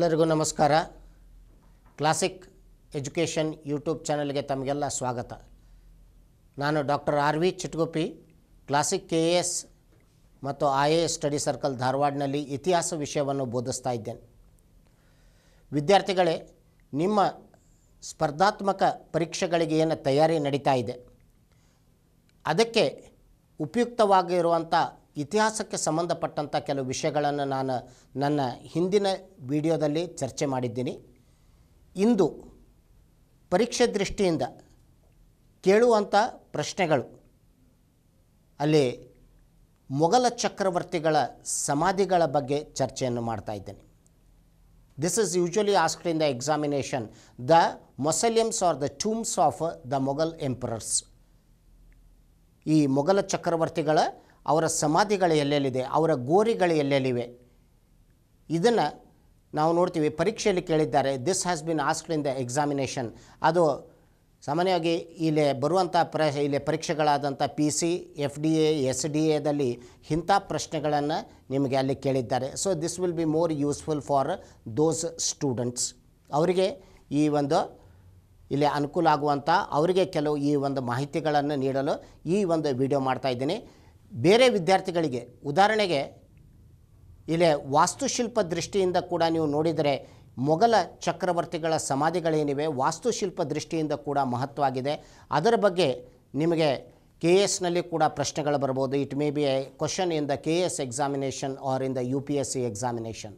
ಎಲ್ಲರಿಗೂ ನಮಸ್ಕಾರ classic education YouTube ಚಾನಲ್ಗೆ ತಮಗೆಲ್ಲ ಸ್ವಾಗತ ನಾನು doctor R V Chitguppi classic K A S ಮತ್ತು I A S study circle ಧಾರವಾಡನಲ್ಲಿ ಇತಿಹಾಸ ವಿಷಯವನ್ನು ಬೋಧಿಸ್ತಾ ಇದ್ದೇನೆ ವಿದ್ಯಾರ್ಥಿಗಳೇ ನಿಮ್ಮ ಸ್ಪರ್ಧಾತ್ಮಕ ಪರೀಕ್ಷೆಗಳಿಗೆ ಏನು ತಯಾರಿ ನಡೀತಾ ಇದೆ ಅದಕ್ಕೆ ಉಪಯುಕ್ತವಾಗಿರುವಂಥ ಇತಿಹಾಸಕ್ಕೆ ಸಂಬಂಧಪಟ್ಟಂಥ ಕೆಲವು ವಿಷಯಗಳನ್ನು ನಾನು ನನ್ನ ಹಿಂದಿನ ವಿಡಿಯೋದಲ್ಲಿ ಚರ್ಚೆ ಮಾಡಿದ್ದೀನಿ ಇಂದು ಪರೀಕ್ಷೆ ದೃಷ್ಟಿಯಿಂದ ಕೇಳುವಂಥ ಪ್ರಶ್ನೆಗಳು ಅಲ್ಲಿ ಮೊಘಲ ಚಕ್ರವರ್ತಿಗಳ ಸಮಾಧಿಗಳ ಬಗ್ಗೆ ಚರ್ಚೆಯನ್ನು ಮಾಡ್ತಾ ಇದ್ದೇನೆ this is usually asked in the examination the mausoleums are the tombs of the Mughal emperors ಈ ಮೊಘಲ ಚಕ್ರವರ್ತಿಗಳ ಅವರ ಸಮಾಧಿಗಳು ಎಲ್ಲೆಲ್ಲಿದೆ ಅವರ ಗೋರಿಗಳು ಎಲ್ಲೆಲ್ಲಿವೆ ಇದನ್ನು ನಾವು ನೋಡ್ತೀವಿ ಪರೀಕ್ಷೆಯಲ್ಲಿ ಕೇಳಿದ್ದಾರೆ this has been asked in the examination ಅದು ಸಾಮಾನ್ಯವಾಗಿ ಇಲ್ಲಿ ಬರುವಂಥ ಪ್ರ ಇಲ್ಲಿ ಪರೀಕ್ಷೆಗಳಾದಂಥ P C F D A S D ಎದಲ್ಲಿ ಇಂಥ ಪ್ರಶ್ನೆಗಳನ್ನು ನಿಮಗೆ ಅಲ್ಲಿ ಕೇಳಿದ್ದಾರೆ so this will be more useful for those students ಅವರಿಗೆ ಈ ಒಂದು ಇಲ್ಲಿ ಅನುಕೂಲ ಆಗುವಂಥ ಅವರಿಗೆ ಕೆಲವು ಈ ಒಂದು ಮಾಹಿತಿಗಳನ್ನು ನೀಡಲು ಈ ಒಂದು ವಿಡಿಯೋ ಮಾಡ್ತಾಯಿದ್ದೀನಿ ಬೇರೆ ವಿದ್ಯಾರ್ಥಿಗಳಿಗೆ ಉದಾಹರಣೆಗೆ ಇಲ್ಲಿ ವಾಸ್ತುಶಿಲ್ಪ ದೃಷ್ಟಿಯಿಂದ ಕೂಡ ನೀವು ನೋಡಿದರೆ ಮೊಘಲ ಚಕ್ರವರ್ತಿಗಳ ಸಮಾಧಿಗಳೇನಿವೆ ವಾಸ್ತುಶಿಲ್ಪ ದೃಷ್ಟಿಯಿಂದ ಕೂಡ ಮಹತ್ವ ಆಗಿದೆ ಅದರ ಬಗ್ಗೆ ನಿಮಗೆ ಕೆ ಎ ಎಸ್ನಲ್ಲಿ ಕೂಡ ಪ್ರಶ್ನೆಗಳು ಬರ್ಬೋದು it may be a question in the K S examination or in the U P S C examination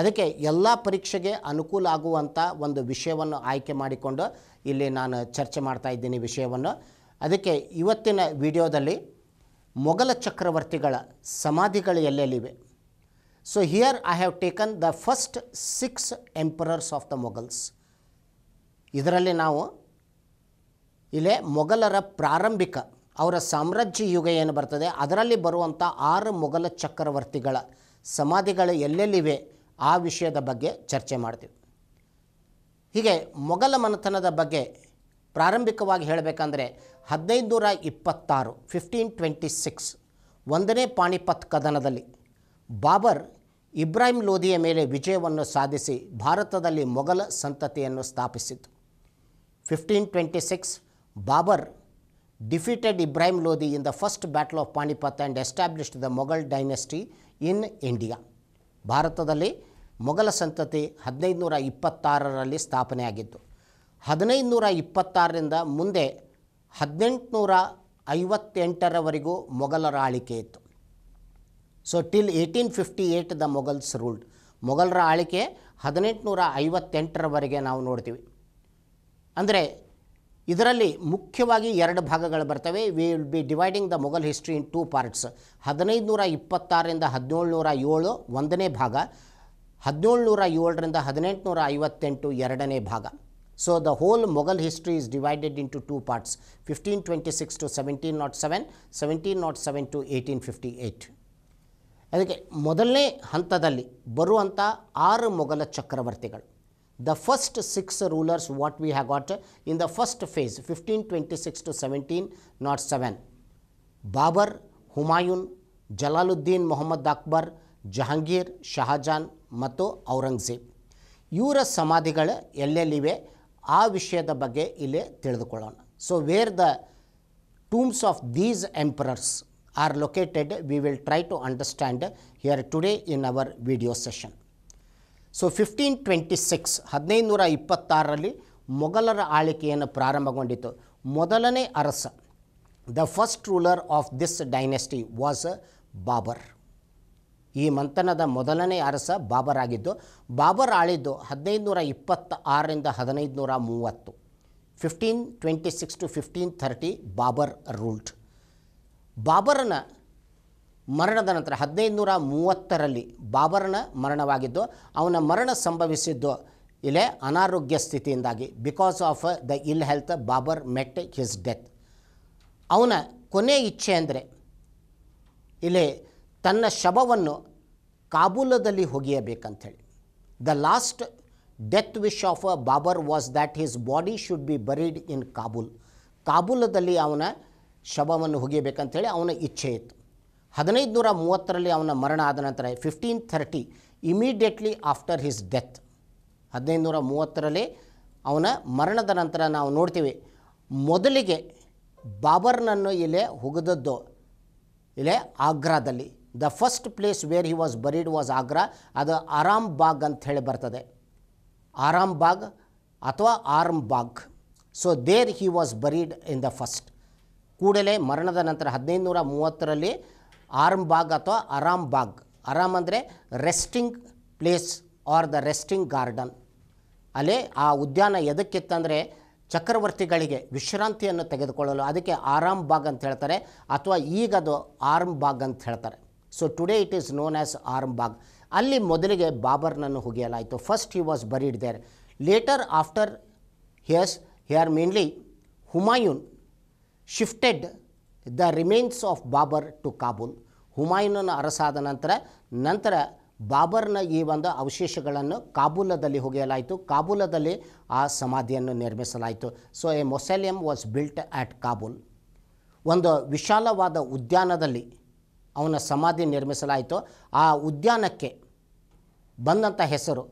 ಅದಕ್ಕೆ ಎಲ್ಲ ಪರೀಕ್ಷೆಗೆ ಅನುಕೂಲ ಆಗುವಂಥ ಒಂದು ವಿಷಯವನ್ನು ಆಯ್ಕೆ ಮಾಡಿಕೊಂಡು ಇಲ್ಲಿ ನಾನು ಚರ್ಚೆ ಮಾಡ್ತಾ ಇದ್ದೀನಿ ವಿಷಯವನ್ನು ಅದಕ್ಕೆ ಇವತ್ತಿನ ವಿಡಿಯೋದಲ್ಲಿ ಮೊಘಲ ಚಕ್ರವರ್ತಿಗಳ ಸಮಾಧಿಗಳು ಎಲ್ಲೆಲ್ಲಿವೆ so here I have taken the first six emperors of the Mughals ಇದರಲ್ಲಿ ನಾವು ಇಲ್ಲೇ ಮೊಘಲರ ಪ್ರಾರಂಭಿಕ ಅವರ ಸಾಮ್ರಾಜ್ಯ ಯುಗ ಏನು ಬರ್ತದೆ ಅದರಲ್ಲಿ ಬರುವಂಥ ಆರು ಮೊಘಲ ಚಕ್ರವರ್ತಿಗಳ ಸಮಾಧಿಗಳು ಎಲ್ಲೆಲ್ಲಿವೆ ಆ ವಿಷಯದ ಬಗ್ಗೆ ಚರ್ಚೆ ಮಾಡ್ತೀವಿ ಹೀಗೆ ಮೊಘಲ ಮನೆತನದ ಬಗ್ಗೆ ಪ್ರಾರಂಭಿಕವಾಗಿ ಹೇಳಬೇಕಂದ್ರೆ ಹದಿನೈದುನೂರ ಇಪ್ಪತ್ತಾರು ಫಿಫ್ಟೀನ್ ಟ್ವೆಂಟಿ ಸಿಕ್ಸ್ ಒಂದನೇ ಪಾಣಿಪತ್ ಕದನದಲ್ಲಿ ಬಾಬರ್ ಇಬ್ರಾಹಿಂ ಲೋಧಿಯ ಮೇಲೆ ವಿಜಯವನ್ನು ಸಾಧಿಸಿ ಭಾರತದಲ್ಲಿ ಮೊಘಲ ಸಂತತಿಯನ್ನು ಸ್ಥಾಪಿಸಿತು fifteen twenty six Babur defeated Ibrahim Lodhi in the first battle of Panipat and established the Mughal dynasty in India ಭಾರತದಲ್ಲಿ ಮೊಘಲ ಸಂತತಿ ನೂರ ಇಪ್ಪತ್ತಾರರಲ್ಲಿ ಸ್ಥಾಪನೆಯಾಗಿತ್ತು ನೂರ ಇಪ್ಪತ್ತಾರರಿಂದ ಮುಂದೆ ಹದಿನೆಂಟುನೂರ ಐವತ್ತೆಂಟರವರೆಗೂ ಮೊಘಲರ ಆಳಿಕೆ ಇತ್ತು so till eighteen fifty eight the Mughals ruled ಮೊಘಲರ ಆಳಿಕೆ ಹದಿನೆಂಟುನೂರ ಐವತ್ತೆಂಟರವರೆಗೆ ನಾವು ನೋಡ್ತೀವಿ ಅಂದರೆ ಇದರಲ್ಲಿ ಮುಖ್ಯವಾಗಿ ಎರಡು ಭಾಗಗಳು ಬರ್ತವೆ we will be dividing the Mughal history in two parts ಹದಿನೈದು ನೂರ ಇಪ್ಪತ್ತಾರರಿಂದ ಹದಿನೇಳುನೂರ ಏಳು ಒಂದನೇ ಭಾಗ ಹದಿನೇಳು ನೂರ ಏಳರಿಂದ ಹದಿನೆಂಟುನೂರ ಐವತ್ತೆಂಟು ಎರಡನೇ ಭಾಗ so the whole history divided So, parts fifteen twenty six to divided nought seven parts nought seven to eighteen fifty 1858. ಅದಕ್ಕೆ ಮೊದಲನೇ ಹಂತದಲ್ಲಿ ಬರುವಂಥ ಆರು ಮೊಘಲ ಚಕ್ರವರ್ತಿಗಳು the first six rulers what we have got in the first phase fifteen twenty six to seventeen nought seven Babur Humayun Jalaluddin Mohammad Akbar Jahangir Shahjahan ಮತ್ತು ಔರಂಗಜೇಬ್ ಇವರ ಸಮಾಧಿಗಳು ಎಲ್ಲೆಲ್ಲಿವೆ ಆ ವಿಷಯದ ಬಗ್ಗೆ ಇಲ್ಲಿ ತಿಳಿದುಕೊಳ್ಳೋಣ so where the tombs of these emperors are located we will try to understand here today in our video session so fifteen twenty six ಹದಿನೈದುನೂರ ಇಪ್ಪತ್ತಾರರಲ್ಲಿ ಮೊಘಲರ ಆಳಿಕೆಯನ್ನು ಪ್ರಾರಂಭಗೊಂಡಿತು ಮೊದಲನೇ ಅರಸ the first ruler of this dynasty was Babur ಈ ಮಂಥನದ ಮೊದಲನೇ ಅರಸ ಬಾಬರ್ ಆಗಿದ್ದು ಬಾಬರ್ ಆಳಿದ್ದು ಹದಿನೈದು ನೂರ ಇಪ್ಪತ್ತ ಆರರಿಂದ ಹದಿನೈದು ನೂರ ಮೂವತ್ತು fifteen twenty six to fifteen thirty Babur ruled ಬಾಬರನ ಮರಣದ ನಂತರ ಹದಿನೈದು ನೂರ ಮೂವತ್ತರಲ್ಲಿ ಬಾಬರನ ಮರಣವಾಗಿದ್ದು ಅವನ ಮರಣ ಸಂಭವಿಸಿದ್ದು ಇಲ್ಲೇ ಅನಾರೋಗ್ಯ ಸ್ಥಿತಿಯಿಂದಾಗಿ because of the ill health Babur met his death ಅವನ ಕೊನೆಯ ಇಚ್ಛೆ ಅಂದರೆ ಇಲ್ಲೇ ತನ್ನ ಶವವನ್ನು ಕಾಬೂಲದಲ್ಲಿ ಹೊಗೆಯಬೇಕಂಥೇಳಿ the last death wish of a Babur was that his body should be buried in Kabul ಕಾಬೂಲದಲ್ಲಿ ಅವನ ಶವವನ್ನು ಹೊಗೆಯಬೇಕಂಥೇಳಿ ಅವನ ಇಚ್ಛೆ ಇತ್ತು ಹದಿನೈದು ನೂರ ಮೂವತ್ತರಲ್ಲಿ ಅವನ ಮರಣ ಆದ ನಂತರ fifteen thirty immediately after his death ಹದಿನೈದು ನೂರ ಮೂವತ್ತರಲ್ಲಿ ಅವನ ಮರಣದ ನಂತರ ನಾವು ನೋಡ್ತೀವಿ ಮೊದಲಿಗೆ ಬಾಬರ್ನನ್ನು ಇಲ್ಲೇ ಹುಗಿದದ್ದು ಇಲ್ಲೇ ಆಗ್ರಾದಲ್ಲಿ the first place where he was buried was Agra ಅದು ಆರಾಮ್ ಬಾಗ್ ಅಂತ ಹೇಳಿ ಬರ್ತದೆ ಆರಾಮ್ ಬಾಗ್ ಅಥವಾ Aram Bagh so there he was buried in the first ಕೂಡಲೇ ಮರಣದ ನಂತರ ಹದಿನೈದು ನೂರ ಮೂವತ್ತರಲ್ಲಿ ಆರ್ಮ್ ಬಾಗ್ ಅಥವಾ ಆರಾಮ್ ಬಾಗ್ ಆರಾಮ್ ಅಂದರೆ resting place or the resting garden ಅಲ್ಲೇ ಆ ಉದ್ಯಾನ ಎದಕ್ಕಿತ್ತಂದರೆ ಚಕ್ರವರ್ತಿಗಳಿಗೆ ವಿಶ್ರಾಂತಿಯನ್ನು ತೆಗೆದುಕೊಳ್ಳಲು ಅದಕ್ಕೆ ಆರಾಮ್ ಬಾಗ್ ಅಂತ ಹೇಳ್ತಾರೆ ಅಥವಾ ಈಗದು ಆರ್ಮ್ ಬಾಗ್ ಅಂತ ಹೇಳ್ತಾರೆ so today it is known as Bagh ಅಲ್ಲಿ ಮೊದಲಿಗೆ ಬಾಬರ್ನನ್ನು ಹುಗಿಯಲಾಯಿತು first he was buried there later after years here mainly Humayun shifted the remains of Babur to Kabul ಹುಮಾಯೂನನ್ನು ಅರಸಾದ ನಂತರ ನಂತರ ಬಾಬರ್ನ ಈ ಒಂದು ಅವಶೇಷಗಳನ್ನು ಕಾಬೂಲದಲ್ಲಿ ಹೊಗೆಯಲಾಯಿತು ಕಾಬೂಲದಲ್ಲಿ ಆ ಸಮಾಧಿಯನ್ನು ನಿರ್ಮಿಸಲಾಯಿತು so a mausoleum was built at Kabul ಒಂದು ವಿಶಾಲವಾದ ಉದ್ಯಾನದಲ್ಲಿ ಅವನ ಸಮಾಧಿ ನಿರ್ಮಿಸಲಾಯಿತು ಆ ಉದ್ಯಾನಕ್ಕೆ ಬಂದಂಥ ಹೆಸರು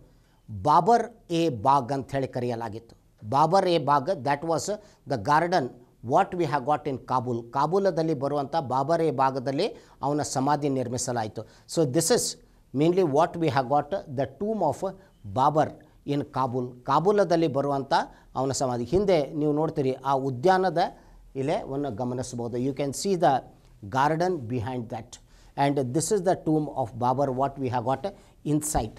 ಬಾಬರ್ ಎ ಬಾಗ್ ಅಂತ ಹೇಳಿ ಕರೆಯಲಾಗಿತ್ತು ಬಾಬರ್ ಎ Bagh that was the garden what we have got in Kabul ಕಾಬೂಲದಲ್ಲಿ ಬರುವಂಥ ಬಾಬರ್ ಎ ಭಾಗದಲ್ಲಿ ಅವನ ಸಮಾಧಿ ನಿರ್ಮಿಸಲಾಯಿತು so this is mainly what we have got the tomb of Babur in Kabul ಕಾಬೂಲದಲ್ಲಿ ಬರುವಂಥ ಅವನ ಸಮಾಧಿ ಹಿಂದೆ ನೀವು ನೋಡ್ತೀರಿ ಆ ಉದ್ಯಾನದ ಇಲೆ ಒಂದು ಗಮನಿಸಬಹುದು you can see the garden behind that. And this is the tomb of Babar, what we have got inside.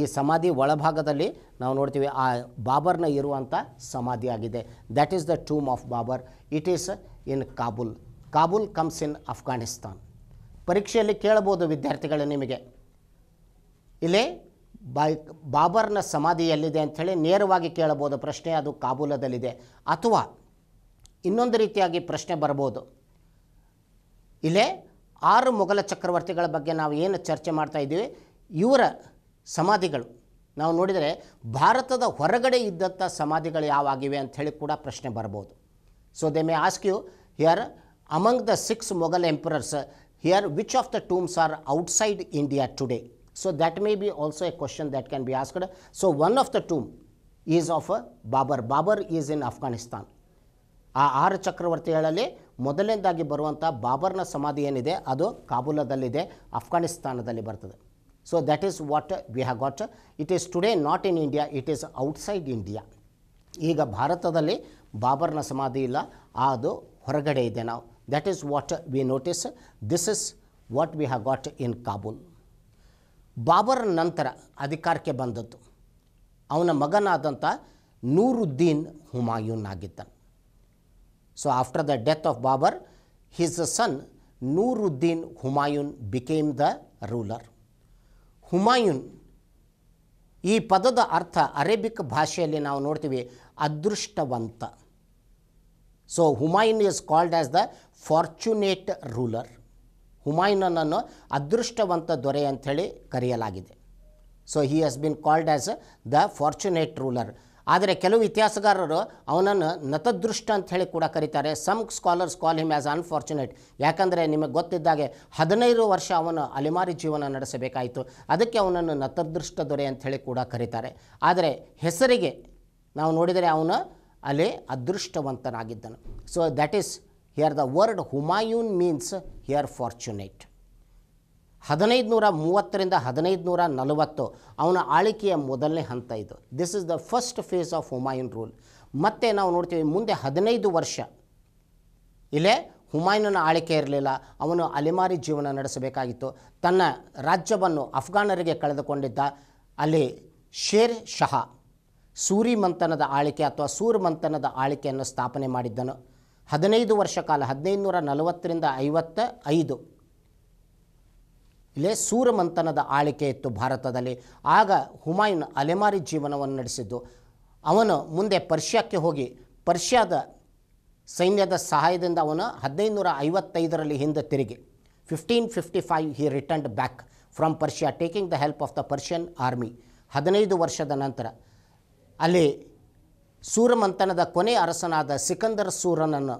ಈ ಸಮಾಧಿ ಒಳಭಾಗದಲ್ಲಿ ನಾವು ನೋಡ್ತೀವಿ ಆ ಬಾಬರ್ನ ಇರುವಂಥ ಸಮಾಧಿ ಆಗಿದೆ that is the tomb of Babur it is in Kabul Kabul comes in Afghanistan ಪರೀಕ್ಷೆಯಲ್ಲಿ ಕೇಳಬಹುದು ವಿದ್ಯಾರ್ಥಿಗಳು ನಿಮಗೆ ಇಲ್ಲಿ ಬಾಯ್ ಬಾಬರ್ನ ಸಮಾಧಿ ಎಲ್ಲಿದೆ ಅಂಥೇಳಿ ನೇರವಾಗಿ ಕೇಳಬಹುದು ಪ್ರಶ್ನೆ ಅದು ಕಾಬೂಲದಲ್ಲಿದೆ ಅಥವಾ ಇನ್ನೊಂದು ರೀತಿಯಾಗಿ ಪ್ರಶ್ನೆ ಬರ್ಬೋದು ಇಲ್ಲೇ ಆರು ಮೊಘಲ ಚಕ್ರವರ್ತಿಗಳ ಬಗ್ಗೆ ನಾವು ಏನು ಚರ್ಚೆ ಮಾಡ್ತಾ ಇದ್ದೀವಿ ಇವರ ಸಮಾಧಿಗಳು ನಾವು ನೋಡಿದರೆ ಭಾರತದ ಹೊರಗಡೆ ಇದ್ದಂಥ ಸಮಾಧಿಗಳು ಯಾವಾಗಿವೆ ಅಂತ ಹೇಳಿ ಕೂಡ ಪ್ರಶ್ನೆ ಬರ್ಬೋದು so they may ask you here among the six Mughal emperors here which of the tombs are outside India today so that may be also a question that can be asked so one of the tomb is of Babur Babur is in Afghanistan ಆ ಆರು ಚಕ್ರವರ್ತಿಗಳಲ್ಲಿ ಮೊದಲನೇದಾಗಿ ಬರುವಂಥ ಬಾಬರ್ನ ಸಮಾಧಿ ಏನಿದೆ ಅದು ಕಾಬೂಲದಲ್ಲಿದೆ ಅಫ್ಘಾನಿಸ್ತಾನದಲ್ಲಿ ಬರ್ತದೆ so that is what we have got it is today not in India it is outside India ಈಗ ಭಾರತದಲ್ಲಿ ಬಾಬರ್ನ ಸಮಾಧಿ ಇಲ್ಲ ಅದು ಹೊರಗಡೆ ಇದೆ ನಾವು that is what we notice this is what we have got in Kabul Babur ನಂತರ ಅಧಿಕಾರಕ್ಕೆ ಬಂದದ್ದು ಅವನ ಮಗನಾದಂಥ ನೂರುದ್ದೀನ್ ಹುಮಾಯೂನ್ ಆಗಿದ್ದನು so after the death of Babur his son Nuruddin Humayun became the ruler Humayun ಈ ಪದದ ಅರ್ಥ ಅರೇಬಿಕ್ ಭಾಷೆಯಲ್ಲಿ ನಾವು ನೋಡ್ತೀವಿ ಅದೃಷ್ಟವಂತ so Humayun is called as the fortunate ruler ಹುಮಾಯುನನ್ನು ಅದೃಷ್ಟವಂತ ದೊರೆ ಅಂಥೇಳಿ ಕರೆಯಲಾಗಿದೆ so he has been called as the fortunate ruler ಆದರೆ ಕೆಲವು ಇತಿಹಾಸಗಾರರು ಅವನನ್ನು ನತದೃಷ್ಟ ಅಂತ ಹೇಳಿ ಕೂಡ ಕರೀತಾರೆ some scholars call him as unfortunate ಯಾಕಂದರೆ ನಿಮಗೆ ಗೊತ್ತಿದ್ದಾಗೆ ಹದಿನೈದು ವರ್ಷ ಅವನು ಅಲೆಮಾರಿ ಜೀವನ ನಡೆಸಬೇಕಾಯಿತು ಅದಕ್ಕೆ ಅವನನ್ನು ನತದೃಷ್ಟ ದೊರೆ ಅಂಥೇಳಿ ಕೂಡ ಕರೀತಾರೆ ಆದರೆ ಹೆಸರಿಗೆ ನಾವು ನೋಡಿದರೆ ಅವನು ಅಲ್ಲಿ ಅದೃಷ್ಟವಂತನಾಗಿದ್ದನು so that is here the word Humayun means here fortunate ಹದಿನೈದು ನೂರ ಮೂವತ್ತರಿಂದ ಹದಿನೈದು ನೂರ ನಲವತ್ತು ಅವನ ಆಳಿಕೆಯ ಮೊದಲನೇ ಹಂತ ಇದು this is the first phase of Humayun rule ಮತ್ತೆ ನಾವು ನೋಡ್ತೀವಿ ಮುಂದೆ ಹದಿನೈದು ವರ್ಷ ಇಲ್ಲೇ ಹುಮಾಯುನ ಆಳಿಕೆ ಇರಲಿಲ್ಲ ಅವನು ಅಲೆಮಾರಿ ಜೀವನ ನಡೆಸಬೇಕಾಗಿತ್ತು ತನ್ನ ರಾಜ್ಯವನ್ನು ಅಫ್ಘಾನರಿಗೆ ಕಳೆದುಕೊಂಡಿದ್ದ ಅಲ್ಲಿ ಶೇರ್ ಶಹಾ ಸೂರಿ ಮಂಥನದ ಆಳಿಕೆ ಅಥವಾ ಸೂರ್ ಮಂಥನದ ಆಳಿಕೆಯನ್ನು ಸ್ಥಾಪನೆ ಮಾಡಿದ್ದನು ಹದಿನೈದು ವರ್ಷ ಕಾಲ ಹದಿನೈದು ನೂರ ನಲವತ್ತರಿಂದ ಐವತ್ತ ಐದು ಲೇ ಸೂರ್ಯಮಂಥನದ ಆಳಿಕೆ ಇತ್ತು ಭಾರತದಲ್ಲಿ ಆಗ ಹುಮಾಯೂನ್ ಅಲೆಮಾರಿ ಜೀವನವನ್ನು ನಡೆಸಿದ್ದು ಅವನು ಮುಂದೆ ಪರ್ಷ್ಯಾಕ್ಕೆ ಹೋಗಿ ಪರ್ಷ್ಯಾದ ಸೈನ್ಯದ ಸಹಾಯದಿಂದ ಅವನು ಹದಿನೈದುನೂರ ಐವತ್ತೈದರಲ್ಲಿ ಹಿಂದೆ ತಿರುಗಿ fifteen fifty five he returned back from Persia taking the help of the Persian army ಹದಿನೈದು ವರ್ಷದ ನಂತರ ಅಲ್ಲಿ ಸೂರ್ಯಮಂಥನದ ಕೊನೆ ಅರಸನಾದ ಸಿಕಂದರ್ ಸೂರನನ್ನು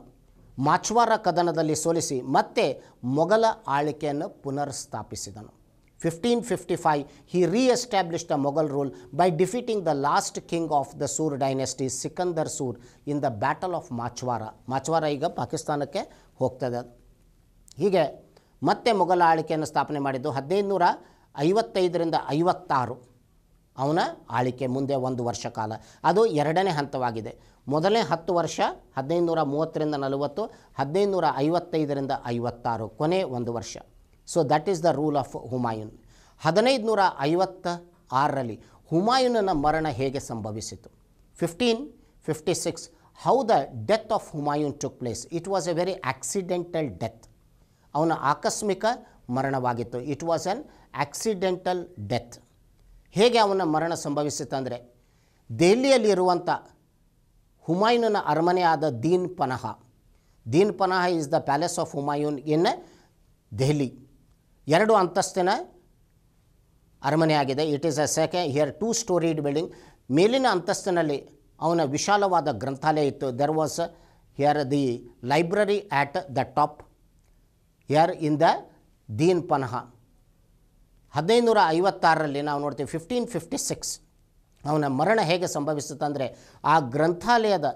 ಮಾಚ್ವಾರ ಕದನದಲ್ಲಿ ಸೋಲಿಸಿ ಮತ್ತೆ ಮೊಘಲ ಆಳ್ವಿಕೆಯನ್ನು ಪುನರ್ ಸ್ಥಾಪಿಸಿದನು fifteen fifty five he reestablish the Mughal rule by defeating the last king of the Sur dynasty Sikandar Sur in the battle of Machhiwara Machhiwara ಈಗ ಪಾಕಿಸ್ತಾನಕ್ಕೆ ಹೋಗ್ತದೆ ಹೀಗೆ ಮತ್ತೆ ಮೊಘಲ ಆಳ್ಕೆಯನ್ನು ಸ್ಥಾಪನೆ ಮಾಡಿದ್ದು ಹದಿನೈದು ನೂರ ಐವತ್ತೈದರಿಂದ ಐವತ್ತಾರು ಅವನ ಆಳಿಕೆ ಮುಂದೆ ಒಂದು ವರ್ಷ ಕಾಲ ಅದು ಎರಡನೇ ಹಂತವಾಗಿದೆ ಮೊದಲೇ ಹತ್ತು ವರ್ಷ ನೂರ ಮೂವತ್ತರಿಂದ ನಲವತ್ತು ನೂರ ಐವತ್ತೈದರಿಂದ ಐವತ್ತಾರು ಕೊನೆ ಒಂದು ವರ್ಷ so that is the rule of Humayun ಹದಿನೈದು ನೂರ ಐವತ್ತ ಆರರಲ್ಲಿ ಹುಮಾಯೂನನ ಮರಣ ಹೇಗೆ ಸಂಭವಿಸಿತು fifteen fifty six how the death of Humayun took place it was a very accidental death ಅವನ ಆಕಸ್ಮಿಕ ಮರಣವಾಗಿತ್ತು it was an accidental death ಹೇಗೆ ಅವನ ಮರಣ ಸಂಭವಿಸಿತು ಅಂದರೆ ದೆಹಲಿಯಲ್ಲಿರುವಂಥ ಹುಮಾಯೂನ ಅರಮನೆಯಾದ Din Panah Din Panah is the palace of Humayun in Delhi ಎರಡು ಅಂತಸ್ತಿನ ಅರಮನೆಯಾಗಿದೆ ಇಟ್ ಈಸ್ ಅ ಸೆಕೆ ಹಿಯರ್ ಟೂ ಸ್ಟೋರಿಡ್ ಬಿಲ್ಡಿಂಗ್ ಮೇಲಿನ ಅಂತಸ್ತಿನಲ್ಲಿ ಅವನ ವಿಶಾಲವಾದ ಗ್ರಂಥಾಲಯ ಇತ್ತು there was here the library at the top here in the Din Panah ನೂರ ಐವತ್ತಾರರಲ್ಲಿ ನಾವು ನೋಡ್ತೀವಿ ಫಿಫ್ಟೀನ್ ಫಿಫ್ಟಿ ಸಿಕ್ಸ್ ಅವನ ಮರಣ ಹೇಗೆ ಸಂಭವಿಸುತ್ತಂದರೆ ಆ ಗ್ರಂಥಾಲಯದ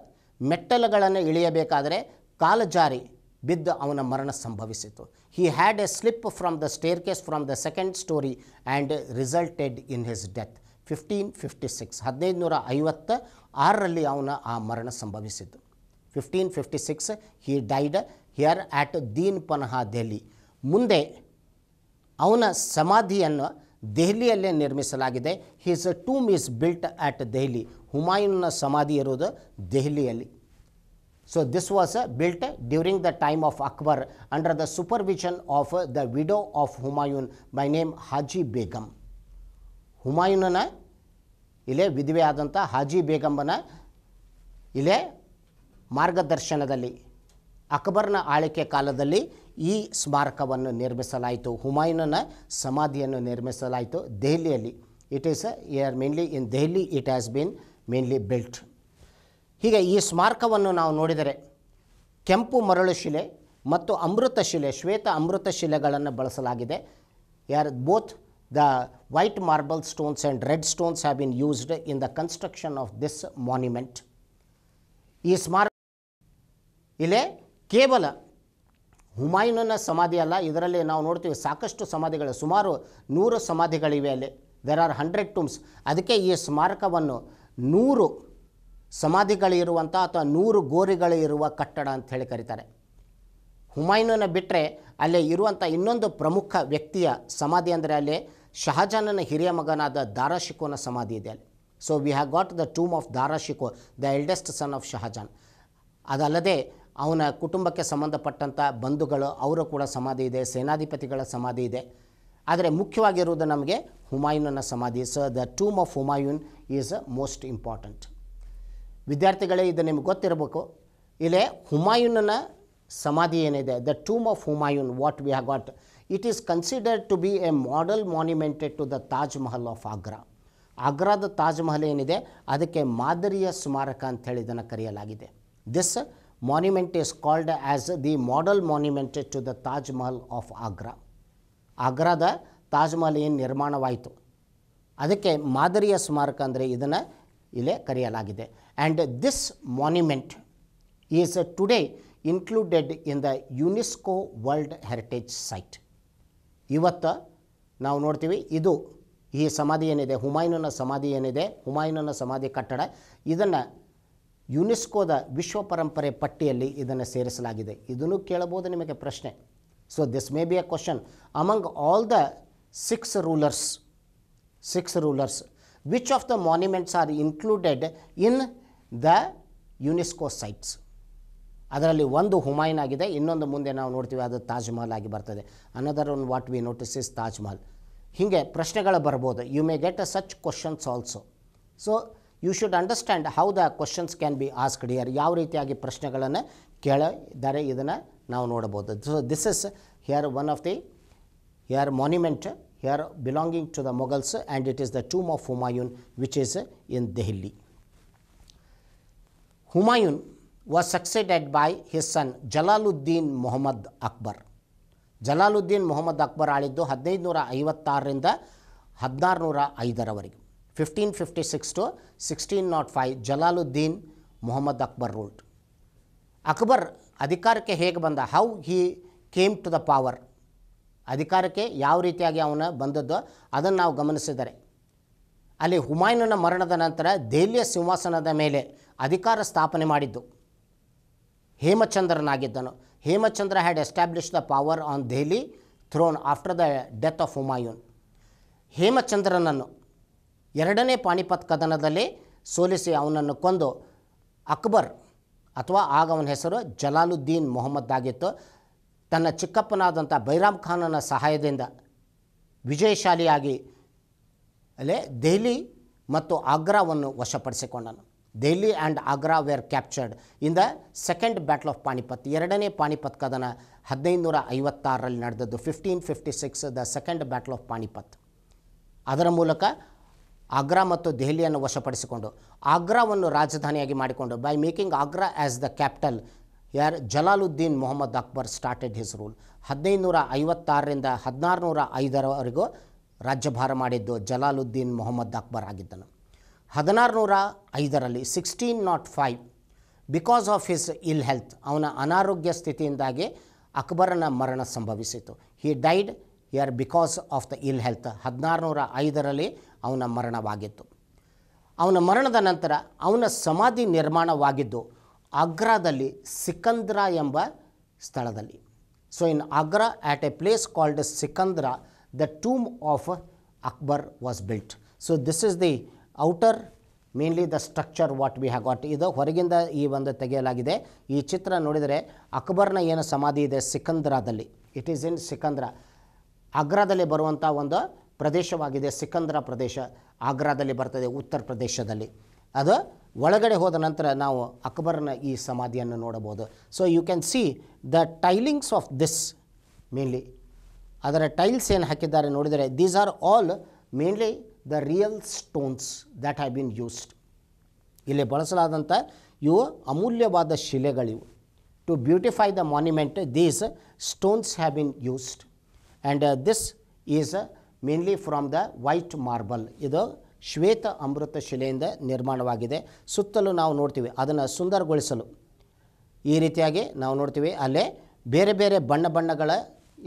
ಮೆಟ್ಟಲುಗಳನ್ನು ಇಳಿಯಬೇಕಾದರೆ ಕಾಲಜಾರಿ ಬಿದ್ದು ಅವನ ಮರಣ ಸಂಭವಿಸಿತು he had a slip from the staircase from the second storey and resulted in his death fifteen fifty six ಹದಿನೈದು ನೂರ ಐವತ್ತ ಆರರಲ್ಲಿ ಅವನ ಆ ಮರಣ ಸಂಭವಿಸಿತು fifteen fifty six he died here at Din Panah Delhi ಮುಂದೆ ಅವನ ಸಮಾಧಿಯನ್ನು ದೆಹಲಿಯಲ್ಲೇ ನಿರ್ಮಿಸಲಾಗಿದೆ his tomb is built at Delhi ಹುಮಾಯೂನ್ನ ಸಮಾಧಿ ಇರೋದು ದೆಹಲಿಯಲ್ಲಿ so this was built during the time of Akbar under the supervision of the widow of Humayun my name Haji Begum ಹುಮಾಯೂನನ ಇಲ್ಲೇ ವಿಧವೆ ಆದಂಥ ಹಾಜಿ ಬೇಗಂಬನ ಇಲ್ಲೇ ಮಾರ್ಗದರ್ಶನದಲ್ಲಿ ಅಕ್ಬರ್ನ ಆಳಿಕೆ ಕಾಲದಲ್ಲಿ ಈ ಸ್ಮಾರಕವನ್ನು ನಿರ್ಮಿಸಲಾಯಿತು ಹುಮಾಯೂನನ ಸಮಾಧಿಯನ್ನು ನಿರ್ಮಿಸಲಾಯಿತು ದೆಹಲಿಯಲ್ಲಿ it is here mainly in Delhi it has been mainly built ಹೀಗೆ ಈ ಸ್ಮಾರಕವನ್ನು ನಾವು ನೋಡಿದರೆ ಕೆಂಪು ಮರಳು ಶಿಲೆ ಮತ್ತು ಅಮೃತ ಶಿಲೆ ಶ್ವೇತ ಅಮೃತ ಶಿಲೆಗಳನ್ನು ಬಳಸಲಾಗಿದೆ here both the white marble stones and red stones have been used in the construction of this monument ಈ ಸ್ಮಾರಕ ಇಲ್ಲೇ ಕೇವಲ ಹುಮಾಯೂನ ಸಮಾಧಿ ಅಲ್ಲ ಇದರಲ್ಲಿ ನಾವು ನೋಡ್ತೀವಿ ಸಾಕಷ್ಟು ಸಮಾಧಿಗಳು ಸುಮಾರು ನೂರು ಸಮಾಧಿಗಳಿವೆ ಅಲ್ಲಿ ದೆರ್ ಆರ್ ಹಂಡ್ರೆಡ್ ಟೂಮ್ಸ್ ಅದಕ್ಕೆ ಈ ಸ್ಮಾರಕವನ್ನು ನೂರು ಸಮಾಧಿಗಳಿರುವಂಥ ಅಥವಾ ನೂರು ಗೋರಿಗಳು ಇರುವ ಕಟ್ಟಡ ಅಂತ ಹೇಳಿ ಕರೀತಾರೆ ಹುಮಾಯುನ ಬಿಟ್ಟರೆ ಅಲ್ಲಿ ಇರುವಂಥ ಇನ್ನೊಂದು ಪ್ರಮುಖ ವ್ಯಕ್ತಿಯ ಸಮಾಧಿ ಅಂದರೆ ಅಲ್ಲಿ ಶಹಜಾನನ ಹಿರಿಯ ಮಗನಾದ ದಾರಾಶಿಕೋನ ಸಮಾಧಿ ಇದೆ ಅಲ್ಲಿ so we have got the tomb of Darashikoh the eldest son of Shahjahan ಅದಲ್ಲದೆ ಅವನ ಕುಟುಂಬಕ್ಕೆ ಸಂಬಂಧಪಟ್ಟಂಥ ಬಂಧುಗಳು ಅವರು ಕೂಡ ಸಮಾಧಿ ಇದೆ ಸೇನಾಧಿಪತಿಗಳ ಸಮಾಧಿ ಇದೆ ಆದರೆ ಮುಖ್ಯವಾಗಿರುವುದು ನಮಗೆ ಹುಮಾಯೂನನ ಸಮಾಧಿ ಸ the tomb of Humayun is most important ವಿದ್ಯಾರ್ಥಿಗಳೇ ಇದು ನಿಮ್ಗೆ ಗೊತ್ತಿರಬೇಕು ಇಲ್ಲೇ ಹುಮಾಯೂನನ ಸಮಾಧಿ ಏನಿದೆ the tomb of Humayun what we have got it is considered to be a model monument to the Taj Mahal of Agra ಆಗ್ರಾದ ತಾಜ್ ಮಹಲ್ ಏನಿದೆ ಅದಕ್ಕೆ ಮಾದರಿಯ ಸ್ಮಾರಕ ಹೇಳಿ ಇದನ್ನು ಕರೆಯಲಾಗಿದೆ this monument is called as the model monument to the Taj Mahal of Agra. ಆಗ್ರಾದ ತಾಜ್ ಮಹಲ್ ಏನು ನಿರ್ಮಾಣವಾಯಿತು ಅದಕ್ಕೆ ಮಾದರಿಯ ಸ್ಮಾರಕ ಅಂದರೆ ಇದನ್ನು ಇಲ್ಲೇ ಕರೆಯಲಾಗಿದೆ and this monument is today included in the UNESCO world heritage site ಇವತ್ತು ನಾವು ನೋಡ್ತೀವಿ ಇದು ಈ ಸಮಾಧಿ ಏನಿದೆ ಹುಮಾಯೂನನ ಸಮಾಧಿ ಏನಿದೆ ಹುಮಾಯುನ ಸಮಾಧಿ ಕಟ್ಟಡ ಇದನ್ನು ಯುನೆಸ್ಕೋದ ವಿಶ್ವ ಪರಂಪರೆ ಪಟ್ಟಿಯಲ್ಲಿ ಇದನ್ನು ಸೇರಿಸಲಾಗಿದೆ ಇದನ್ನು ಕೇಳಬಹುದು ನಿಮಗೆ ಪ್ರಶ್ನೆ so this may be a question among all the six rulers six rulers which of the monuments are included in the UNESCO sites ಅದರಲ್ಲಿ ಒಂದು ಹುಮಾಯಿನ್ ಆಗಿದೆ ಇನ್ನೊಂದು ಮುಂದೆ ನಾವು ನೋಡ್ತೀವಿ ಅದು ತಾಜ್ ಮಹಲ್ ಆಗಿ ಬರ್ತದೆ another one what we notice is Taj Mahal ಹೀಗೆ ಪ್ರಶ್ನೆಗಳು ಬರ್ಬೋದು you may get a such questions also so you should understand how the questions can be asked here ಯಾವ ರೀತಿಯಾಗಿ ಪ್ರಶ್ನೆಗಳನ್ನು ಕೇಳಿದ್ದಾರೆ ಇದನ್ನು ನಾವು ನೋಡಬಹುದು so this is here one of the here monument here belonging to the Mughals and it is the tomb of Humayun which is in Delhi Humayun was succeeded by his son Jalaluddin Mohammad Akbar Jalaluddin Mohammad Akbar ಆಳಿದ್ದು ಹದಿನೈದು ನೂರ ಐವತ್ತಾರರಿಂದ ಹದಿನಾರು ನೂರ ಐದರವರೆಗೆ 1556 ನಾಟ್ 1605 ಜಲಾಲುದ್ದೀನ್ ಮೊಹಮ್ಮದ್ ಅಕ್ಬರ್ ರೂಲ್ಡ್ ಅಕ್ಬರ್ ಅಧಿಕಾರಕ್ಕೆ ಹೇಗೆ ಬಂದ how he came to the power ಅಧಿಕಾರಕ್ಕೆ ಯಾವ ರೀತಿಯಾಗಿ ಅವನು ಬಂದದ್ದು ಅದನ್ನು ನಾವು ಗಮನಿಸಿದರೆ ಅಲ್ಲಿ ಹುಮಾಯೂನ ಮರಣದ ನಂತರ ದೆಹಲಿಯ ಸಿಂಹಾಸನದ ಮೇಲೆ ಅಧಿಕಾರ ಸ್ಥಾಪನೆ ಮಾಡಿದ್ದು ಹೇಮಚಂದ್ರನಾಗಿದ್ದನು Hemachandra had establish the power on Delhi throne after the death of Humayun ಹೇಮಚಂದ್ರನನ್ನು ಎರಡನೇ ಪಾಣಿಪತ್ ಕದನದಲ್ಲಿ ಸೋಲಿಸಿ ಅವನನ್ನು ಕೊಂದು ಅಕ್ಬರ್ ಅಥವಾ ಆಗ ಅವನ ಹೆಸರು ಜಲಾಲುದ್ದೀನ್ ಮೊಹಮ್ಮದ್ ಆಗಿತ್ತು ತನ್ನ ಚಿಕ್ಕಪ್ಪನಾದಂಥ ಬೈರಾಮ್ ಖಾನನ ಸಹಾಯದಿಂದ ವಿಜಯಶಾಲಿಯಾಗಿ ಅಲ್ಲೇ ದೆಹಲಿ ಮತ್ತು ಆಗ್ರಾವನ್ನು ವಶಪಡಿಸಿಕೊಂಡನು Delhi and Agra were captured in the second battle of Panipat ಎರಡನೇ ಪಾಣಿಪತ್ ಕದನ ಹದಿನೈದುನೂರ ಐವತ್ತಾರರಲ್ಲಿ ನಡೆದದ್ದು fifteen fifty six the second battle of Panipat ಅದರ ಮೂಲಕ ಆಗ್ರಾ ಮತ್ತು ದೆಹಲಿಯನ್ನು ವಶಪಡಿಸಿಕೊಂಡು ಆಗ್ರಾವನ್ನು ರಾಜಧಾನಿಯಾಗಿ ಮಾಡಿಕೊಂಡು by making Agra as the capital year Jalaluddin Mohammad Akbar started his rule ಹದಿನೈದುನೂರ ಐವತ್ತಾರರಿಂದ ಹದಿನಾರುನೂರ ಐದರವರೆಗೂ ರಾಜ್ಯಭಾರ ಮಾಡಿದ್ದು ಜಲಾಲುದ್ದೀನ್ ಮೊಹಮ್ಮದ್ ಅಕ್ಬರ್ ಆಗಿದ್ದನು ಹದಿನಾರುನೂರ ಐದರಲ್ಲಿ sixteen nought five because of his ill health ಅವನ ಅನಾರೋಗ್ಯ ಸ್ಥಿತಿಯಿಂದಾಗಿ ಅಕ್ಬರನ ಮರಣ ಸಂಭವಿಸಿತು he died year because of the ill health ನೂರ ಐದರಲ್ಲಿ ಅವನ ಮರಣವಾಗಿತ್ತು ಅವನ ಮರಣದ ನಂತರ ಅವನ ಸಮಾಧಿ ನಿರ್ಮಾಣವಾಗಿದ್ದು ಆಗ್ರಾದಲ್ಲಿ ಸಿಕಂದ್ರ ಎಂಬ ಸ್ಥಳದಲ್ಲಿ so in Agra at a place called Sikandra the tomb of Akbar was built so this is the outer mainly the structure what we have what ಇದು ಹೊರಗಿಂದ ಈ ಒಂದು ತೆಗೆಯಲಾಗಿದೆ ಈ ಚಿತ್ರ ನೋಡಿದರೆ ಅಕ್ಬರ್ನ ಏನು ಸಮಾಧಿ ಇದೆ ಸಿಕಂದ್ರಾದಲ್ಲಿ ಇಟ್ ಈಸ್ ಇನ್ ಸಿಕಂದ್ರ ಆಗ್ರಾದಲ್ಲಿ ಬರುವಂಥ ಒಂದು ಪ್ರದೇಶವಾಗಿದೆ ಸಿಕಂದ್ರ ಪ್ರದೇಶ ಆಗ್ರಾದಲ್ಲಿ ಬರ್ತದೆ ಉತ್ತರ ಪ್ರದೇಶದಲ್ಲಿ ಅದು ಒಳಗಡೆ ಹೋದ ನಂತರ ನಾವು ಅಕ್ಬರ್ನ ಈ ಸಮಾಧಿಯನ್ನು ನೋಡಬಹುದು so you can see the tilings of this mainly ಅದರ ಟೈಲ್ಸ್ ಏನು ಹಾಕಿದ್ದಾರೆ ನೋಡಿದರೆ these are all mainly the real stones that have been used ಇಲ್ಲಿ ಬಳಸಲಾದಂಥ ಇವು ಅಮೂಲ್ಯವಾದ ಶಿಲೆಗಳಿವು to beautify the monument these stones have been used and this is mainly from the white marble ಇದು ಶ್ವೇತ ಅಮೃತ ಶಿಲೆಯಿಂದ ನಿರ್ಮಾಣವಾಗಿದೆ ಸುತ್ತಲೂ ನಾವು ನೋಡ್ತೀವಿ ಅದನ್ನು ಸುಂದರಗೊಳಿಸಲು ಈ ರೀತಿಯಾಗಿ ನಾವು ನೋಡ್ತೀವಿ ಅಲ್ಲೇ ಬೇರೆ ಬೇರೆ ಬಣ್ಣ ಬಣ್ಣಗಳ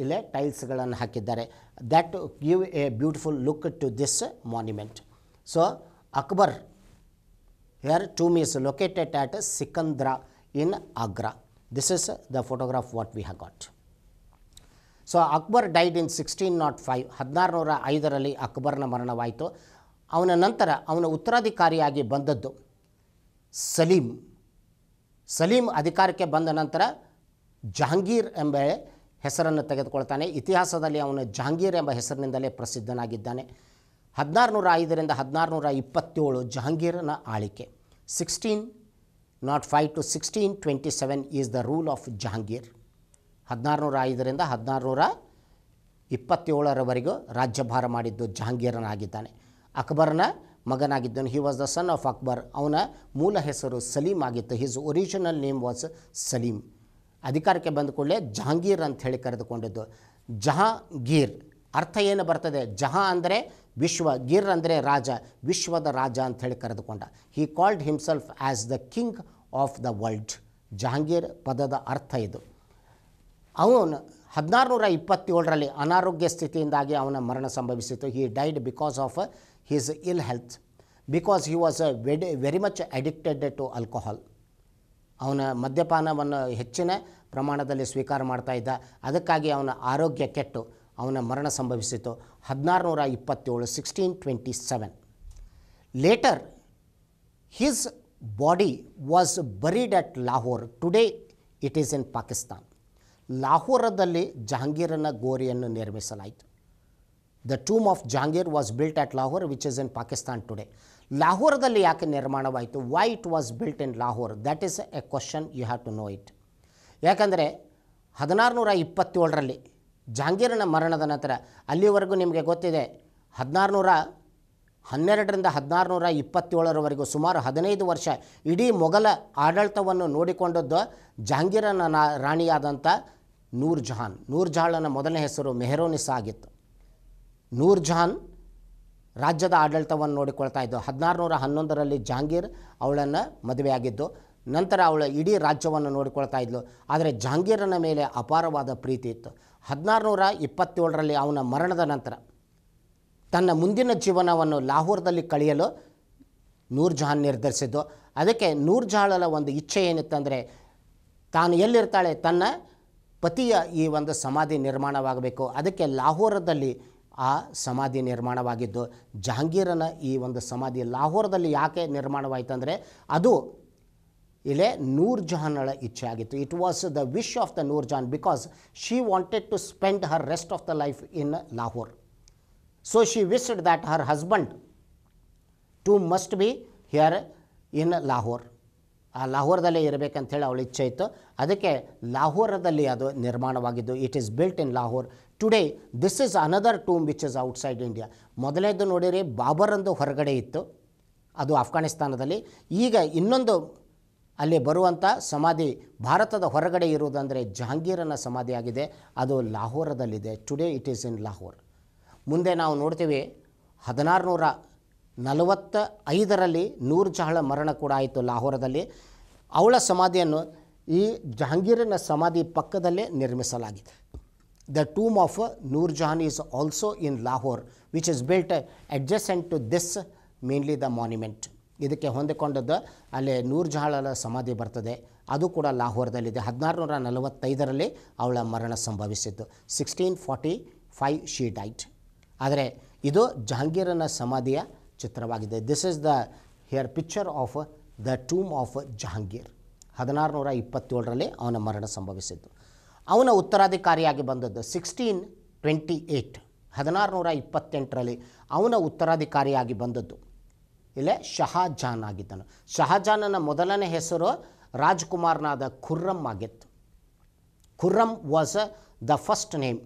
ಇಲ್ಲೇ ಟೈಲ್ಸ್ಗಳನ್ನು ಹಾಕಿದ್ದಾರೆ that give a beautiful look to this monument so Akbar here ಟು is located at Sikandra in Agra this is the photograph what we have got so Akbar died in sixteen oh nought five ನೂರ ಐದರಲ್ಲಿ ಅಕ್ಬರ್ನ ಮರಣವಾಯಿತು ಅವನ ನಂತರ ಅವನ ಉತ್ತರಾಧಿಕಾರಿಯಾಗಿ ಬಂದದ್ದು ಸಲೀಂ ಸಲೀಂ ಅಧಿಕಾರಕ್ಕೆ ಬಂದ ನಂತರ ಜಹಾಂಗೀರ್ ಎಂಬ ಹೆಸರನ್ನು ತೆಗೆದುಕೊಳ್ತಾನೆ ಇತಿಹಾಸದಲ್ಲಿ ಅವನು ಜಹಾಂಗೀರ್ ಎಂಬ ಹೆಸರಿನಿಂದಲೇ ಪ್ರಸಿದ್ಧನಾಗಿದ್ದಾನೆ ನೂರ ಐದರಿಂದ ನೂರ ಇಪ್ಪತ್ತೇಳು ಜಹಾಂಗೀರನ ಆಳಿಕೆ sixteen nought five to sixteen twenty seven is the rule of Jahangir ಹದಿನಾರುನೂರ ಐದರಿಂದ ಹದಿನಾರುನೂರ ಇಪ್ಪತ್ತೇಳರವರೆಗೂ ರಾಜ್ಯಭಾರ ಮಾಡಿದ್ದು ಜಹಾಂಗೀರನಾಗಿದ್ದಾನೆ ಅಕ್ಬರ್ನ ಮಗನಾಗಿದ್ದನು he was the son of Akbar ಅವನ ಮೂಲ ಹೆಸರು ಸಲೀಮ್ ಆಗಿತ್ತು his original name was Salim ಅಧಿಕಾರಕ್ಕೆ ಬಂದ ಕೂಡಲೇ ಜಹಾಂಗೀರ್ ಅಂತ ಹೇಳಿ ಕರೆದುಕೊಂಡಿದ್ದು ಜಹಾಂಗೀರ್ ಅರ್ಥ ಏನು ಬರ್ತದೆ ಜಹಾ ಅಂದರೆ ವಿಶ್ವ ಗೀರ್ ಅಂದರೆ ರಾಜ ವಿಶ್ವದ ರಾಜ ಅಂತ ಹೇಳಿ ಕರೆದುಕೊಂಡ he called himself as the king of the world Jahangir ಪದದ ಅರ್ಥ ಇದು ಅವನು ಹದಿನಾರು ನೂರ ಇಪ್ಪತ್ತೇಳರಲ್ಲಿ ಅನಾರೋಗ್ಯ ಸ್ಥಿತಿಯಿಂದಾಗಿ ಅವನ ಮರಣ ಸಂಭವಿಸಿತ್ತು he died because of his ill health because he was very very much addicted to alcohol ಅವನ ಮದ್ಯಪಾನವನ್ನು ಹೆಚ್ಚಿನ ಪ್ರಮಾಣದಲ್ಲಿ ಸ್ವೀಕಾರ ಮಾಡ್ತಾ ಇದ್ದ ಅದಕ್ಕಾಗಿ ಅವನ ಆರೋಗ್ಯ ಕೆಟ್ಟು ಅವನ ಮರಣ ಸಂಭವಿಸಿತು ನೂರ ಇಪ್ಪತ್ತೇಳು sixteen twenty seven later his body was buried at Lahore today it is in Pakistan ಲಾಹೋರದಲ್ಲಿ ಜಹಾಂಗೀರನ ಗೋರಿಯನ್ನು ನಿರ್ಮಿಸಲಾಯಿತು the tomb of Jahangir was built at Lahore which is in Pakistan today ಲಾಹೋರದಲ್ಲಿ ಯಾಕೆ ನಿರ್ಮಾಣವಾಯಿತು why it was built in Lahore that is a question you have to know it ಯಾಕಂದರೆ ನೂರ ಇಪ್ಪತ್ತೇಳರಲ್ಲಿ ಜಹಾಂಗೀರನ ಮರಣದ ನಂತರ ಅಲ್ಲಿವರೆಗೂ ನಿಮಗೆ ಗೊತ್ತಿದೆ ನೂರ ಹನ್ನೆರಡರಿಂದ ನೂರ ಇಪ್ಪತ್ತೇಳರವರೆಗೂ ಸುಮಾರು ಹದಿನೈದು ವರ್ಷ ಇಡೀ ಮೊಘಲ ಆಡಳಿತವನ್ನು ನೋಡಿಕೊಂಡದ್ದು ಜಹಾಂಗೀರನ ರಾಣಿಯಾದಂಥ ನೂರ್ ಜಹಾನ್ ನೂರ್ ಜಹಾಳನ ಮೊದಲನೇ ಹೆಸರು ಮೆಹರೋನಿಸ್ ಆಗಿತ್ತು ನೂರ್ ಜಹಾನ್ ರಾಜ್ಯದ ಆಡಳಿತವನ್ನು ನೋಡಿಕೊಳ್ತಾ ಇದ್ದು ಹದಿನಾರು ನೂರ ಹನ್ನೊಂದರಲ್ಲಿ ಜಹಾಂಗೀರ್ ಅವಳನ್ನು ಮದುವೆಯಾಗಿದ್ದು ನಂತರ ಅವಳ ಇಡೀ ರಾಜ್ಯವನ್ನು ನೋಡಿಕೊಳ್ತಾ ಇದ್ಲು ಆದರೆ ಜಹಾಂಗೀರನ ಮೇಲೆ ಅಪಾರವಾದ ಪ್ರೀತಿ ಇತ್ತು ಹದಿನಾರು ನೂರ ಇಪ್ಪತ್ತೇಳರಲ್ಲಿ ಅವನ ಮರಣದ ನಂತರ ತನ್ನ ಮುಂದಿನ ಜೀವನವನ್ನು ಲಾಹೋರ್ದಲ್ಲಿ ಕಳೆಯಲು ನೂರ್ ಜಹಾನ್ ನಿರ್ಧರಿಸಿದ್ದು ಅದಕ್ಕೆ ನೂರ್ ಜಹಾಳಲ ಒಂದು ಇಚ್ಛೆ ಏನಿತ್ತಂದರೆ ತಾನು ಎಲ್ಲಿರ್ತಾಳೆ ತನ್ನ ಪತಿಯ ಈ ಒಂದು ಸಮಾಧಿ ನಿರ್ಮಾಣವಾಗಬೇಕು ಅದಕ್ಕೆ ಲಾಹೋರದಲ್ಲಿ ಆ ಸಮಾಧಿ ನಿರ್ಮಾಣವಾಗಿದ್ದು ಜಹಾಂಗೀರನ ಈ ಒಂದು ಸಮಾಧಿ ಲಾಹೋರದಲ್ಲಿ ಯಾಕೆ ನಿರ್ಮಾಣವಾಯಿತು ಅಂದರೆ ಅದು ಇಲ್ಲೇ ನೂರ್ ಜಹಾನ್ಗಳ ಇಚ್ಛೆ ಆಗಿತ್ತು it was the wish of the Nur Jahan because she wanted to spend her rest of the life in Lahore so she wished that her husband to must be here in Lahore ಆ ಲಾಹೋರದಲ್ಲೇ ಇರಬೇಕಂಥೇಳಿ ಅವಳ ಇಚ್ಛೆ ಇತ್ತು ಅದಕ್ಕೆ ಲಾಹೋರದಲ್ಲಿ ಅದು ನಿರ್ಮಾಣವಾಗಿದ್ದು it is built in Lahore today this is another tomb which is outside India ಮೊದಲನೇದು ನೋಡಿರಿ ಬಾಬರ್ ಅಂದು ಹೊರಗಡೆ ಇತ್ತು ಅದು ಆಫ್ಘಾನಿಸ್ತಾನದಲ್ಲಿ ಈಗ ಇನ್ನೊಂದು ಅಲ್ಲಿ ಬರುವಂಥ ಸಮಾಧಿ ಭಾರತದ ಹೊರಗಡೆ ಇರುವುದಂದರೆ ಜಹಾಂಗೀರನ ಸಮಾಧಿಯಾಗಿದೆ ಅದು ಲಾಹೋರದಲ್ಲಿದೆ today it is in Lahore ಮುಂದೆ ನಾವು ನೋಡ್ತೀವಿ ಹದಿನಾರು ನೂರ ನಲವತ್ತ ಐದರಲ್ಲಿ ನೂರು ಜಹಳ ಮರಣ ಕೂಡ ಆಯಿತು ಲಾಹೋರದಲ್ಲಿ ಅವಳ ಸಮಾಧಿಯನ್ನು ಈ ಜಹಾಂಗೀರನ ಸಮಾಧಿ ಪಕ್ಕದಲ್ಲೇ ನಿರ್ಮಿಸಲಾಗಿದೆ the tomb of Nur Jahan is also in Lahore which is built adjacent to this mainly the monument ಇದಕ್ಕೆ ಹೊಂದಿಕೊಂಡದ್ದು ಅಲ್ಲಿ ನೂರ್ ಜಹಾಳಲ ಸಮಾಧಿ ಬರ್ತದೆ ಅದು ಕೂಡ ಹದಿನಾರು ನೂರ ನಲವತ್ತೈದರಲ್ಲಿ ಅವಳ ಮರಣ ಸಂಭವಿಸಿತ್ತು sixteen forty five she died ಆದರೆ ಇದು ಜಹಾಂಗೀರನ ಸಮಾಧಿಯ ಚಿತ್ರವಾಗಿದೆ this is the here picture of the tomb of Jahangir ಹದಿನಾರು ನೂರ ಇಪ್ಪತ್ತೇಳರಲ್ಲಿ ಅವನ ಮರಣ ಸಂಭವಿಸಿದ್ದು ಅವನ ಉತ್ತರಾಧಿಕಾರಿಯಾಗಿ ಬಂದದ್ದು ಸಿಕ್ಸ್ಟೀನ್ ಟ್ವೆಂಟಿ ಏಯ್ಟ್ ನೂರ ಇಪ್ಪತ್ತೆಂಟರಲ್ಲಿ ಅವನ ಉತ್ತರಾಧಿಕಾರಿಯಾಗಿ ಬಂದದ್ದು ಇಲ್ಲೇ ಶಹಾಜಾನ್ ಆಗಿದ್ದನು ಶಹಾಜಾನನ ಮೊದಲನೇ ಹೆಸರು ರಾಜ್ಕುಮಾರ್ನಾದ ಖುರ್ರಮ್ ಆಗಿತ್ತು Khurram was the first name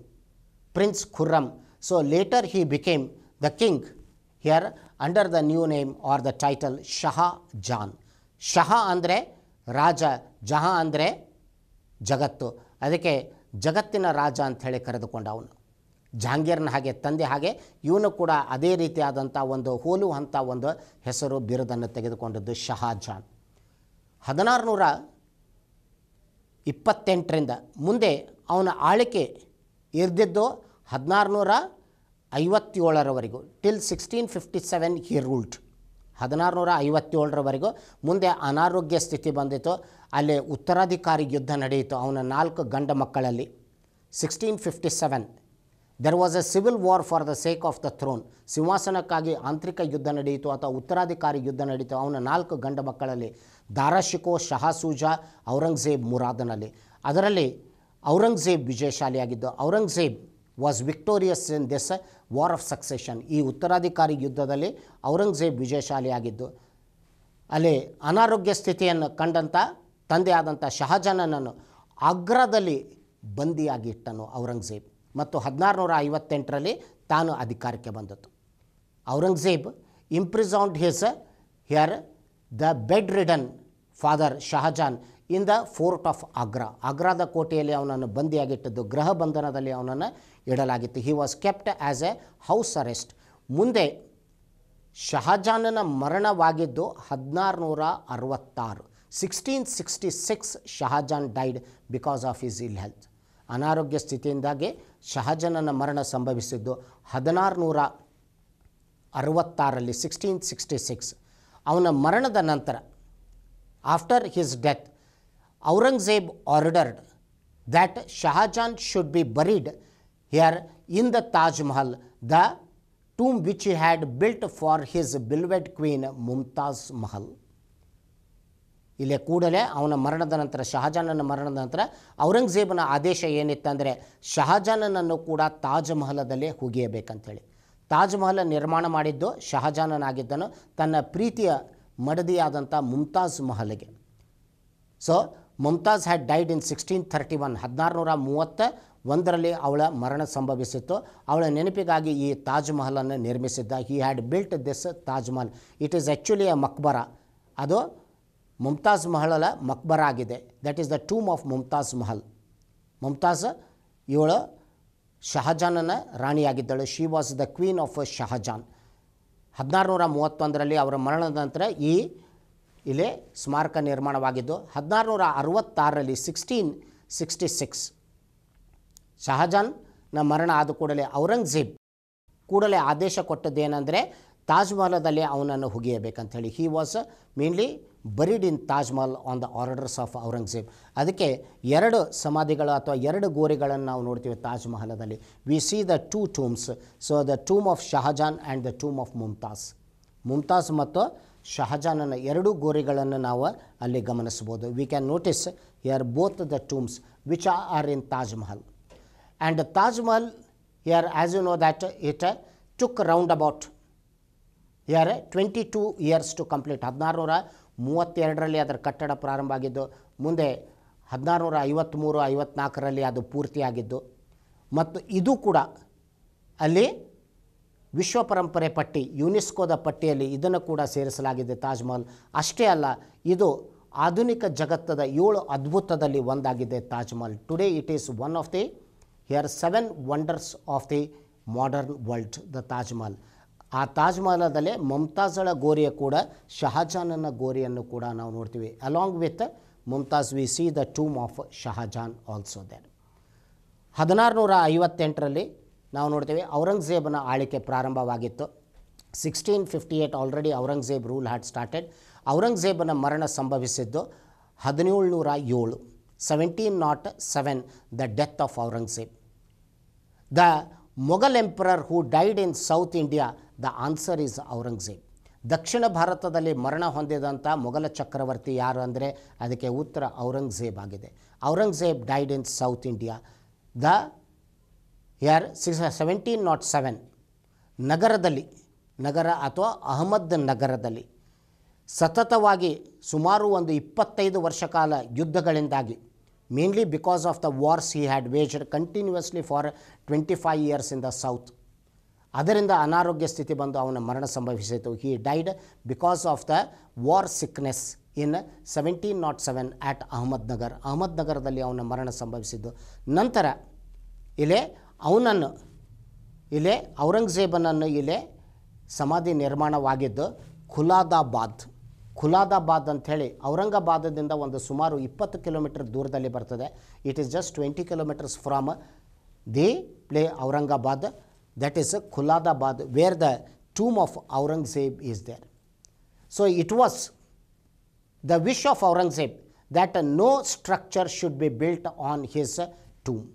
prince Khurram so later he became the king here under the new name or the title Shah Jahan Shah ಅಂದರೆ ರಾಜ ಜಹಾ ಅಂದರೆ ಜಗತ್ತು ಅದಕ್ಕೆ ಜಗತ್ತಿನ ರಾಜ ಅಂಥೇಳಿ ಕರೆದುಕೊಂಡ ಅವನು ಜಹಾಂಗೀರ್ನ ಹಾಗೆ ತಂದೆ ಹಾಗೆ ಇವನು ಕೂಡ ಅದೇ ರೀತಿಯಾದಂಥ ಒಂದು ಹೋಲುವಂಥ ಒಂದು ಹೆಸರು ಬಿರುದನ್ನು ತೆಗೆದುಕೊಂಡಿದ್ದು ಶಹಾಜಾನ್ ಹದಿನಾರು ನೂರ ಇಪ್ಪತ್ತೆಂಟರಿಂದ ಮುಂದೆ ಅವನ ಆಳಿಕೆ ಇರ್ದಿದ್ದು ಹದಿನಾರು ನೂರ ಐವತ್ತೇಳರವರೆಗೂ till sixteen fifty seven he ruled ನೂರ ಐವತ್ತೇಳರವರೆಗೂ ಮುಂದೆ ಅನಾರೋಗ್ಯ ಸ್ಥಿತಿ ಬಂದಿತ್ತು ಅಲ್ಲಿ ಉತ್ತರಾಧಿಕಾರಿ ಯುದ್ಧ ನಡೆಯಿತು ಅವನ ನಾಲ್ಕು ಗಂಡ ಮಕ್ಕಳಲ್ಲಿ sixteen fifty seven there was a civil war for the sake of the throne ಸಿಂಹಾಸನಕ್ಕಾಗಿ ಆಂತರಿಕ ಯುದ್ಧ ನಡೆಯಿತು ಅಥವಾ ಉತ್ತರಾಧಿಕಾರಿ ಯುದ್ಧ ನಡೆಯಿತು ಅವನ ನಾಲ್ಕು ಗಂಡ ಮಕ್ಕಳಲ್ಲಿ ದಾರಾಶಿಕೋ ಶಹಾಸೂಜಾ ಔರಂಗಜೇಬ್ ಮುರಾದನಲ್ಲಿ ಅದರಲ್ಲಿ ಔರಂಗಜೇಬ್ ವಿಜಯಶಾಲಿಯಾಗಿದ್ದು Aurangzeb was victorious in this war of succession ಈ ಉತ್ತರಾಧಿಕಾರಿ ಯುದ್ಧದಲ್ಲಿ ಔರಂಗಜೇಬ್ ವಿಜಯಶಾಲಿಯಾಗಿದ್ದು ಅಲ್ಲಿ ಅನಾರೋಗ್ಯ ಸ್ಥಿತಿಯನ್ನು ಕಂಡಂಥ ತಂದೆಯಾದಂಥ ಆದಂಥ ಶಹಜಾನನನ್ನು ಆಗ್ರಾದಲ್ಲಿ ಬಂದಿಯಾಗಿ ಇಟ್ಟನು ಔರಂಗಜೇಬ್ ಮತ್ತು ಹದಿನಾರು ನೂರ ಐವತ್ತೆಂಟರಲ್ಲಿ ತಾನು ಅಧಿಕಾರಕ್ಕೆ ಬಂದದ್ದು Aurangzeb imprisoned his here the bedridden father Shahjahan in the fort of Agra ಆಗ್ರಾದ ಕೋಟೆಯಲ್ಲಿ ಅವನನ್ನು ಬಂದಿಯಾಗಿಟ್ಟದ್ದು ಗೃಹ ಬಂಧನದಲ್ಲಿ ಅವನನ್ನು ಇಡಲಾಗಿತ್ತು he was kept as a house arrest ಮುಂದೆ ಶಹಜಾನನ ಮರಣವಾಗಿದ್ದು ಹದಿನಾರುನೂರ ಅರವತ್ತಾರು sixteen sixty six Shahjahan died because of his ill health ಅನಾರೋಗ್ಯ ಸ್ಥಿತಿಯಿಂದಾಗಿ ಶಹಜಾನನ ಮರಣ ಸಂಭವಿಸಿದ್ದು ಹದಿನಾರುನೂರ ಅರವತ್ತಾರಲ್ಲಿ ಸಿಕ್ಸ್ಟೀನ್ ಸಿಕ್ಸ್ಟಿ ಸಿಕ್ಸ್ ಅವನ ಮರಣದ ನಂತರ after his death Aurangzeb ordered that Shahjahan should be buried here in the Taj Mahal the tomb which he had built for his beloved queen Mumtaz Mahal. ಇಲ್ಲೇ ಕೂಡಲೇ ಅವನ ಮರಣದ ನಂತರ ಶಹಜಾನನ ಮರಣದ ನಂತರ ಔರಂಗಜೇಬನ ಆದೇಶ ಏನಿತ್ತಂದರೆ ಶಹಜಾನನನ್ನು ಕೂಡ ತಾಜ್ ಮಹಲದಲ್ಲೇ ಹುಗಿಯಬೇಕಂಥೇಳಿ ತಾಜ್ ಮಹಲ್ ನಿರ್ಮಾಣ ಮಾಡಿದ್ದು ಶಹಜಾನನಾಗಿದ್ದನು ತನ್ನ ಪ್ರೀತಿಯ ಮಡದಿಯಾದಂಥ ಮುಮ್ತಾಜ್ ಮಹಲ್ಗೆ so Mumtaz had died in sixteen thirty one ಹದಿನಾರುನೂರ ಮೂವತ್ತ ಒಂದರಲ್ಲಿ ಅವಳ ಮರಣ ಸಂಭವಿಸಿತ್ತು ಅವಳ ನೆನಪಿಗಾಗಿ ಈ ತಾಜ್ ಮಹಲನ್ನು ನಿರ್ಮಿಸಿದ್ದ he had built this Taj Mahal it is actually a ಮಕ್ಬರ ಅದು ಮುಮ್ತಾಜ್ ಮಹಲ ಮಕ್ಬರ ಆಗಿದೆ that is the tomb of Mumtaz Mahal Mumtaz ಇವಳು ಶಹಜಾನನ ರಾಣಿಯಾಗಿದ್ದಳು she was the queen of Shahjahan ಹದಿನಾರುನೂರ ಮೂವತ್ತೊಂದರಲ್ಲಿ ಅವರ ಮರಣದ ನಂತರ ಈ ಇಲ್ಲಿ ಸ್ಮಾರಕ ನಿರ್ಮಾಣವಾಗಿದ್ದು ಹದಿನಾರುನೂರ ಅರವತ್ತಾರರಲ್ಲಿ ಸಿಕ್ಸ್ಟೀನ್ ಸಿಕ್ಸ್ಟಿ ಸಿಕ್ಸ್ ಶಹಜಾನ್ನ ಮರಣ ಆದ ಕೂಡಲೇ ಔರಂಗಜೇಬ್ ಕೂಡಲೇ ಆದೇಶ ಕೊಟ್ಟದ್ದೇನೆಂದರೆ ತಾಜ್ಮಹಲದಲ್ಲಿ ಅವನನ್ನು ಹುಗಿಯಬೇಕಂತ ಹೇಳಿ he was mainly buried in Taj Mahal on the orders of Aurangzeb ಅದಕ್ಕೆ ಎರಡು ಸಮಾಧಿಗಳು ಅಥವಾ ಎರಡು ಗೋರೆಗಳನ್ನು ನಾವು ನೋಡ್ತೀವಿ ತಾಜ್ಮಹಲದಲ್ಲಿ we see the two tombs so the tomb of Shahjahan and the tomb of Mumtaz Mumtaz ಮತ್ತು ಶಹಜಾನನ ಎರಡೂ ಗೋರಿಗಳನ್ನು ನಾವು ಅಲ್ಲಿ ಗಮನಿಸ್ಬೋದು we can notice uh both the tombs which are in Taj Mahal and Taj Mahal uh as you know that it took round about uh twenty two years to complete ಹದಿನಾರುನೂರ ಮೂವತ್ತೆರಡರಲ್ಲಿ ಅದರ ಕಟ್ಟಡ ಪ್ರಾರಂಭ ಆಗಿದ್ದು ಮುಂದೆ ಹದಿನಾರುನೂರ ಐವತ್ತ್ಮೂರು ಐವತ್ನಾಲ್ಕರಲ್ಲಿ ಅದು ಪೂರ್ತಿಯಾಗಿದ್ದು ಮತ್ತು ಇದು ಕೂಡ ಅಲ್ಲಿ ವಿಶ್ವ ಪರಂಪರೆ ಪಟ್ಟಿ ಯುನೆಸ್ಕೋದ ಪಟ್ಟಿಯಲ್ಲಿ ಇದನ್ನು ಕೂಡ ಸೇರಿಸಲಾಗಿದೆ ತಾಜ್ಮಹಲ್ ಅಷ್ಟೇ ಅಲ್ಲ ಇದು ಆಧುನಿಕ ಜಗತ್ತದ ಏಳು ಅದ್ಭುತದಲ್ಲಿ ಒಂದಾಗಿದೆ Taj Mahal today it is one of the here seven wonders of the modern world the Taj Mahal ಆ ತಾಜ್ಮಹಲದಲ್ಲೇ ಮುಮ್ತಾಜಳ ಗೋರಿಯ ಕೂಡ ಶಹಜಾನನ ಗೋರಿಯನ್ನು ಕೂಡ ನಾವು ನೋಡ್ತೀವಿ along with Mumtaz we see the tomb of Shahjahan also there ಹದಿನಾರು ನೂರ ಐವತ್ತೆಂಟರಲ್ಲಿ ನಾವು ನೋಡ್ತೇವೆ ಔರಂಗಜೇಬನ ಆಳಿಕೆ ಪ್ರಾರಂಭವಾಗಿತ್ತು sixteen fifty eight already Aurangzeb rule had started ಔರಂಗಜೇಬನ ಮರಣ ಸಂಭವಿಸಿದ್ದು ಹದಿನೇಳು ನೂರ ಏಳು seventeen nought seven the death of Aurangzeb the Mughal emperor who died in South India the answer is Aurangzeb ದಕ್ಷಿಣ ಭಾರತದಲ್ಲಿ ಮರಣ ಹೊಂದಿದಂಥ ಮೊಘಲ ಚಕ್ರವರ್ತಿ ಯಾರು ಅಂದರೆ ಅದಕ್ಕೆ ಉತ್ತರ ಔರಂಗಜೇಬ್ ಆಗಿದೆ Aurangzeb died in South India the year six seventeen nought seven ನಗರದಲ್ಲಿ ನಗರ ಅಥವಾ ಅಹಮದ್ ನಗರದಲ್ಲಿ ಸತತವಾಗಿ ಸುಮಾರು ಒಂದು ಇಪ್ಪತ್ತೈದು ವರ್ಷ ಕಾಲ ಯುದ್ಧಗಳಿಂದಾಗಿ mainly because of the wars he had waged continuously for twenty five years in the south ಅದರಿಂದ ಅನಾರೋಗ್ಯ ಸ್ಥಿತಿ ಬಂದು ಅವನ ಮರಣ ಸಂಭವಿಸಿತು he died because of the war sickness in seventeen nought seven at Ahmad Nagar Ahmad ನಗರದಲ್ಲಿ ಅವನ ಮರಣ ಸಂಭವಿಸಿದ್ದು ನಂತರ ಇಲ್ಲೇ ಅವನನ್ನು ಇಲ್ಲಿ ಔರಂಗಜೇಬನನ್ನು ಇಲ್ಲಿ ಸಮಾಧಿ ನಿರ್ಮಾಣವಾಗಿದ್ದು ಖುಲಾದಾಬಾದ್ ಖುಲಾದಾಬಾದ್ ಅಂಥೇಳಿ ಔರಂಗಾಬಾದದಿಂದ ಒಂದು ಸುಮಾರು ಇಪ್ಪತ್ತು ಕಿಲೋಮೀಟರ್ ದೂರದಲ್ಲಿ ಬರ್ತದೆ it is just twenty kilometres from the place Aurangabad that is Khuldabad where the tomb of Aurangzeb is there so it was the wish of Aurangzeb that no structure should be built on his tomb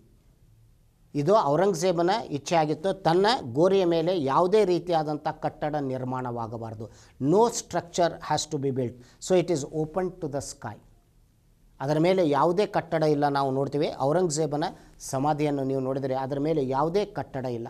ಇದು ಔರಂಗಜೇಬನ ಇಚ್ಛೆ ಆಗಿತ್ತು ತನ್ನ ಗೋರಿಯ ಮೇಲೆ ಯಾವುದೇ ರೀತಿಯಾದಂಥ ಕಟ್ಟಡ ನಿರ್ಮಾಣವಾಗಬಾರ್ದು no structure has to be built so it is open to the sky ಅದರ ಮೇಲೆ ಯಾವುದೇ ಕಟ್ಟಡ ಇಲ್ಲ ನಾವು ನೋಡ್ತೀವಿ ಔರಂಗಜೇಬನ ಸಮಾಧಿಯನ್ನು ನೀವು ನೋಡಿದರೆ ಅದರ ಮೇಲೆ ಯಾವುದೇ ಕಟ್ಟಡ ಇಲ್ಲ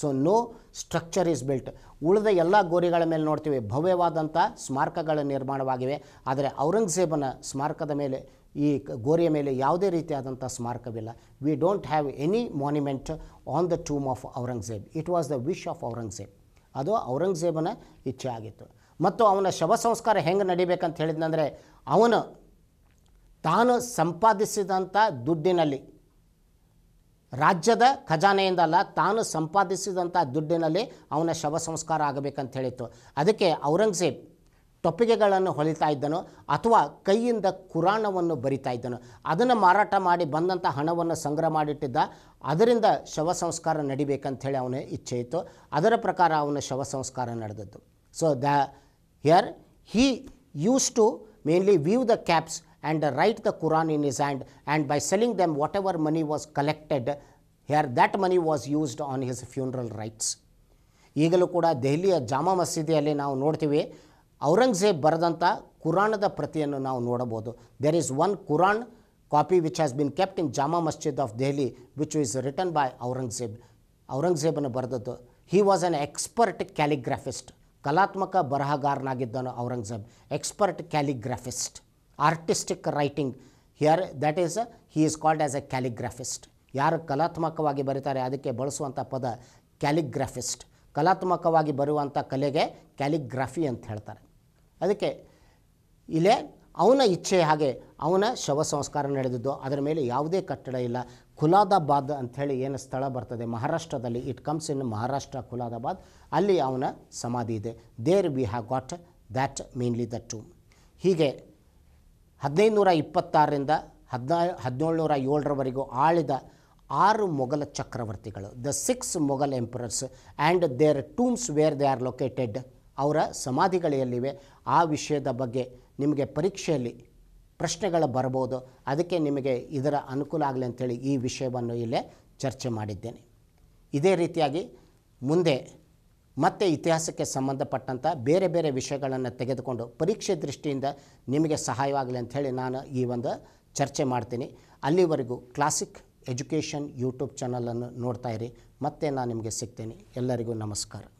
so no structure is built ಉಳಿದ ಎಲ್ಲ ಗೋರಿಗಳ ಮೇಲೆ ನೋಡ್ತೀವಿ ಭವ್ಯವಾದಂಥ ಸ್ಮಾರಕಗಳ ನಿರ್ಮಾಣವಾಗಿವೆ ಆದರೆ ಔರಂಗಜೇಬನ ಸ್ಮಾರಕದ ಮೇಲೆ ಈ ಗೋರಿಯ ಮೇಲೆ ಯಾವುದೇ ರೀತಿಯಾದಂಥ ಸ್ಮಾರಕವಿಲ್ಲ we don't have any monument on the tomb of Aurangzeb it was the wish of Aurangzeb ಅದು ಔರಂಗಜೇಬನ ಇಚ್ಛೆ ಆಗಿತ್ತು ಮತ್ತು ಅವನ ಶವ ಸಂಸ್ಕಾರ ಹೆಂಗೆ ನಡಿಬೇಕಂತ ಹೇಳಿದ್ನಂದರೆ ಅವನು ತಾನು ಸಂಪಾದಿಸಿದಂಥ ದುಡ್ಡಿನಲ್ಲಿ ರಾಜ್ಯದ ಖಜಾನೆಯಿಂದಲ್ಲ ತಾನು ಸಂಪಾದಿಸಿದಂಥ ದುಡ್ಡಿನಲ್ಲಿ ಅವನ ಶವ ಸಂಸ್ಕಾರ ಆಗಬೇಕಂತ ಹೇಳಿತ್ತು ಅದಕ್ಕೆ ಔರಂಗಜೇಬ್ ಟೊಪ್ಪಿಗೆಗಳನ್ನು ಹೊಲಿತಾ ಇದ್ದನು ಅಥವಾ ಕೈಯಿಂದ ಕುರಾಣವನ್ನು ಬರಿತಾ ಇದ್ದನು ಅದನ್ನು ಮಾರಾಟ ಮಾಡಿ ಬಂದಂಥ ಹಣವನ್ನು ಸಂಗ್ರಹ ಮಾಡಿಟ್ಟಿದ್ದ ಅದರಿಂದ ಶವ ಸಂಸ್ಕಾರ ನಡಿಬೇಕಂಥೇಳಿ ಅವನ ಇಚ್ಛೆ ಇತ್ತು ಅದರ ಪ್ರಕಾರ ಅವನ ಶವ ಸಂಸ್ಕಾರ ನಡೆದದ್ದು so the here he use to mainly weave the caps and write the Quran in is and and by selling them whatever money was collected here that money was used on his funeral rites ಈಗಲೂ ಕೂಡ ದೆಹಲಿಯ ಜಾಮಾ ಮಸೀದಿಯಲ್ಲಿ ನಾವು ನೋಡ್ತೀವಿ ಔರಂಗಜೇಬ್ ಬರೆದಂಥ ಕುರಾಣದ ಪ್ರತಿಯನ್ನು ನಾವು ನೋಡಬಹುದು there is one Quran copy which has been kept in Jama Masjid of Delhi which is written by Aurangzeb ಔರಂಗಜೇಬನ್ನು ಬರೆದದ್ದು he was an expert calligraphist ಕಲಾತ್ಮಕ ಬರಹಗಾರನಾಗಿದ್ದನು Aurangzeb expert calligraphist artistic writing here that is he is called as a calligraphist ಯಾರು ಕಲಾತ್ಮಕವಾಗಿ ಬರೀತಾರೆ ಅದಕ್ಕೆ ಬಳಸುವಂಥ ಪದ ಕ್ಯಾಲಿಗ್ರಾಫಿಸ್ಟ್ ಕಲಾತ್ಮಕವಾಗಿ ಬರುವಂಥ ಕಲೆಗೆ ಕ್ಯಾಲಿಗ್ರಾಫಿ ಅಂತ ಹೇಳ್ತಾರೆ ಅದಕ್ಕೆ ಇಲ್ಲೇ ಅವನ ಇಚ್ಛೆ ಹಾಗೆ ಅವನ ಶವ ಸಂಸ್ಕಾರ ನಡೆದಿದ್ದು ಅದರ ಮೇಲೆ ಯಾವುದೇ ಕಟ್ಟಡ ಇಲ್ಲ ಖುಲಾದಾಬಾದ್ ಅಂಥೇಳಿ ಏನು ಸ್ಥಳ ಬರ್ತದೆ ಮಹಾರಾಷ್ಟ್ರದಲ್ಲಿ it comes in Maharashtra Khuldabad ಅಲ್ಲಿ ಅವನ ಸಮಾಧಿ ಇದೆ there we have got that mainly the tomb ಹೀಗೆ ಹದಿನೈದು ನೂರ ಇಪ್ಪತ್ತಾರರಿಂದ ಹದಿನಾ ಹದಿನೇಳು ನೂರ ಏಳರವರೆಗೂ ಆಳಿದ ಆರು ಮೊಘಲ ಚಕ್ರವರ್ತಿಗಳು the six Mughal emperors and their tombs where they are located ಅವರ ಸಮಾಧಿಗಳಲ್ಲಿವೆ ಆ ವಿಷಯದ ಬಗ್ಗೆ ನಿಮಗೆ ಪರೀಕ್ಷೆಯಲ್ಲಿ ಪ್ರಶ್ನೆಗಳು ಬರಬಹುದು ಅದಕ್ಕೆ ನಿಮಗೆ ಇದರ ಅನುಕೂಲ ಆಗಲಿ ಅಂಥೇಳಿ ಈ ವಿಷಯವನ್ನು ಇಲ್ಲೇ ಚರ್ಚೆ ಮಾಡಿದ್ದೇನೆ ಇದೇ ರೀತಿಯಾಗಿ ಮುಂದೆ ಮತ್ತೆ ಇತಿಹಾಸಕ್ಕೆ ಸಂಬಂಧಪಟ್ಟಂಥ ಬೇರೆ ಬೇರೆ ವಿಷಯಗಳನ್ನು ತೆಗೆದುಕೊಂಡು ಪರೀಕ್ಷೆ ದೃಷ್ಟಿಯಿಂದ ನಿಮಗೆ ಸಹಾಯವಾಗಲಿ ಅಂಥೇಳಿ ನಾನು ಈ ಒಂದು ಚರ್ಚೆ ಮಾಡ್ತೀನಿ ಅಲ್ಲಿವರೆಗೂ ಕ್ಲಾಸಿಕ್ ಎಜುಕೇಷನ್ ಯೂಟ್ಯೂಬ್ ಚಾನಲನ್ನು ನೋಡ್ತಾ ಇರಿ ಮತ್ತೆ ನಾನು ನಿಮಗೆ ಸಿಗ್ತೀನಿ ಎಲ್ಲರಿಗೂ ನಮಸ್ಕಾರ